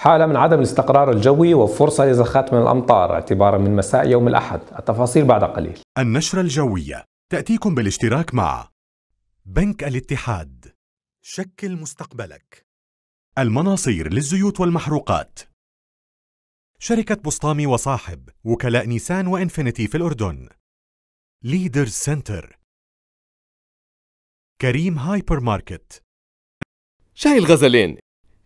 حالة من عدم الاستقرار الجوي وفرصة لزخات من الأمطار اعتبارا من مساء يوم الأحد التفاصيل بعد قليل النشرة الجوية تأتيكم بالاشتراك مع بنك الاتحاد شكل مستقبلك المناصير للزيوت والمحروقات شركة بسطامي وصاحب وكلاء نيسان وإنفينيتي في الأردن ليدرز سنتر كريم هايبر ماركت شاي الغزلين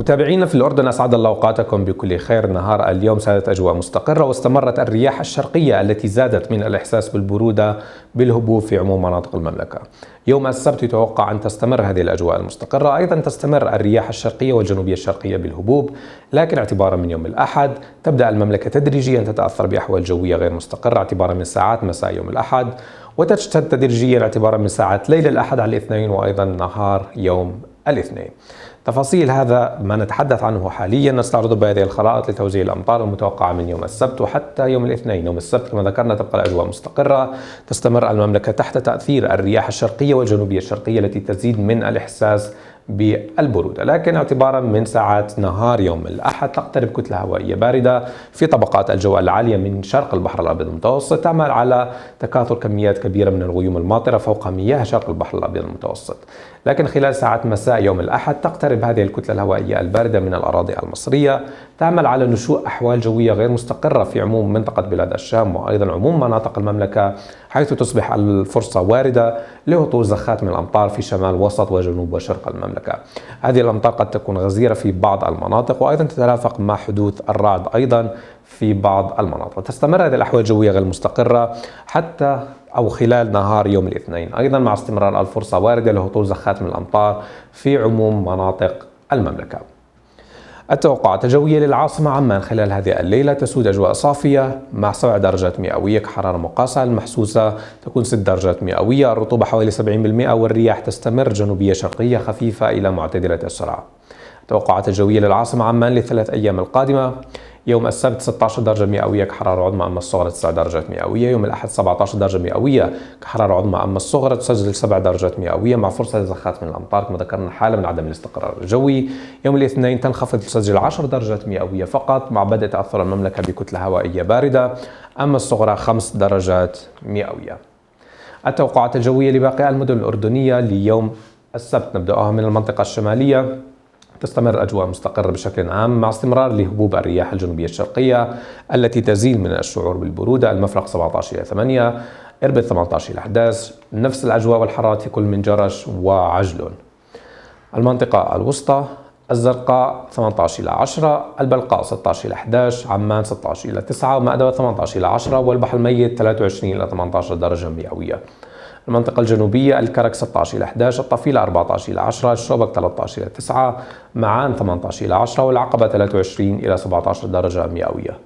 متابعينا في الأردن أسعد الله أوقاتكم بكل خير نهار اليوم سادت أجواء مستقرة واستمرت الرياح الشرقية التي زادت من الإحساس بالبرودة بالهبوب في عموم مناطق المملكة يوم السبت يتوقع أن تستمر هذه الأجواء المستقرة أيضا تستمر الرياح الشرقية والجنوبية الشرقية بالهبوب لكن اعتبارا من يوم الأحد تبدأ المملكة تدريجيا تتأثر بأحوال جوية غير مستقرة اعتبارا من ساعات مساء يوم الأحد وتشتد تدريجيا اعتبارا من ساعات ليل الأحد على الاثنين وأيضا نهار يوم الاثنين تفاصيل هذا ما نتحدث عنه حاليا نستعرضه بهذه الخرائط لتوزيع الامطار المتوقعه من يوم السبت وحتى يوم الاثنين يوم السبت كما ذكرنا تبقى الاجواء مستقره تستمر المملكه تحت تاثير الرياح الشرقيه والجنوبيه الشرقيه التي تزيد من الاحساس بالبرودة لكن اعتبارا من ساعات نهار يوم الأحد تقترب كتلة هوائية باردة في طبقات الجو العالية من شرق البحر الأبيض المتوسط تعمل على تكاثر كميات كبيرة من الغيوم الماطرة فوق مياه شرق البحر الأبيض المتوسط لكن خلال ساعات مساء يوم الأحد تقترب هذه الكتلة الهوائية الباردة من الأراضي المصرية تعمل على نشوء أحوال جوية غير مستقرة في عموم منطقة بلاد الشام وأيضا عموم مناطق المملكة حيث تصبح الفرصة واردة لهطول زخات من الأمطار في شمال وسط وجنوب وشرق المملكة المملكة هذه الأمطار قد تكون غزيرة في بعض المناطق وأيضا تترافق مع حدوث الرعد أيضا في بعض المناطق تستمر هذه الأحوال الجوية غير المستقرة حتى أو خلال نهار يوم الاثنين أيضا مع استمرار الفرصة واردة لهطول زخات من الأمطار في عموم مناطق المملكة التوقعات التجوية للعاصمة عمان خلال هذه الليلة تسود أجواء صافية مع 7 درجات مئوية كحرارة مقاسة المحسوسة تكون 6 درجات مئوية الرطوبة حوالي 70% والرياح تستمر جنوبية شرقية خفيفة إلى معتدلة السرعة توقعات الجوية للعاصمة عمان للثلاث أيام القادمة يوم السبت 16 درجة مئوية كحرارة عظمى أما الصغرى 9 درجات مئوية يوم الأحد 17 درجة مئوية كحرارة عظمى أما الصغرى تسجل 7 درجات مئوية مع فرصة لزخات من الأمطار كما ذكرنا حالة من عدم الاستقرار الجوي يوم الاثنين تنخفض تسجل 10 درجات مئوية فقط مع بدء تأثر المملكة بكتلة هوائية باردة أما الصغرى 5 درجات مئوية التوقعات الجوية لباقي المدن الأردنية ليوم السبت نبدأها من المنطقة الشمالية تستمر أجواء مستقرة بشكل عام مع استمرار لهبوب الرياح الجنوبية الشرقية التي تزيل من الشعور بالبرودة المفرق 17 إلى 8 إربد 18 إلى 11 نفس الأجواء والحرارة في كل من جرش وعجلون المنطقة الوسطى الزرقاء 18 إلى 10 البلقاء 16 إلى 11 عمان 16 إلى 9 ومأدبة 18 إلى 10 والبحر الميت 23 إلى 18 درجة مئوية المنطقة الجنوبية الكرك 16 إلى 11 الطفيلة 14 إلى 10 الشوبك 13 إلى 9 معان 18 إلى 10 والعقبة 23 إلى 17 درجة مئوية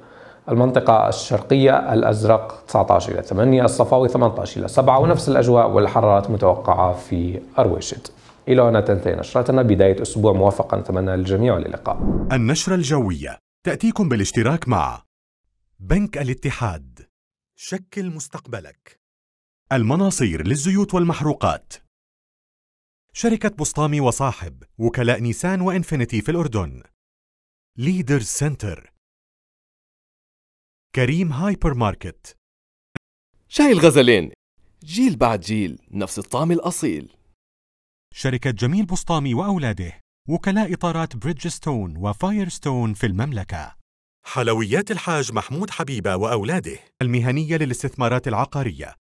المنطقة الشرقية الأزرق 19 إلى 8 الصفاوي 18 إلى 7 ونفس الأجواء والحرارات متوقعة في أرويشت إلى هنا تنتهي نشرتنا بداية أسبوع موفقا أتمنى للجميع للقاء النشرة الجوية تأتيكم بالاشتراك مع بنك الاتحاد شكل مستقبلك المناصير للزيوت والمحروقات شركة بسطامي وصاحب وكلاء نيسان وإنفينيتي في الأردن ليدرز سنتر كريم هايبر ماركت شاي الغزلين جيل بعد جيل نفس الطعم الأصيل شركة جميل بسطامي وأولاده وكلاء إطارات بريدجستون وفايرستون في المملكة حلويات الحاج محمود حبيبة وأولاده المهنية للاستثمارات العقارية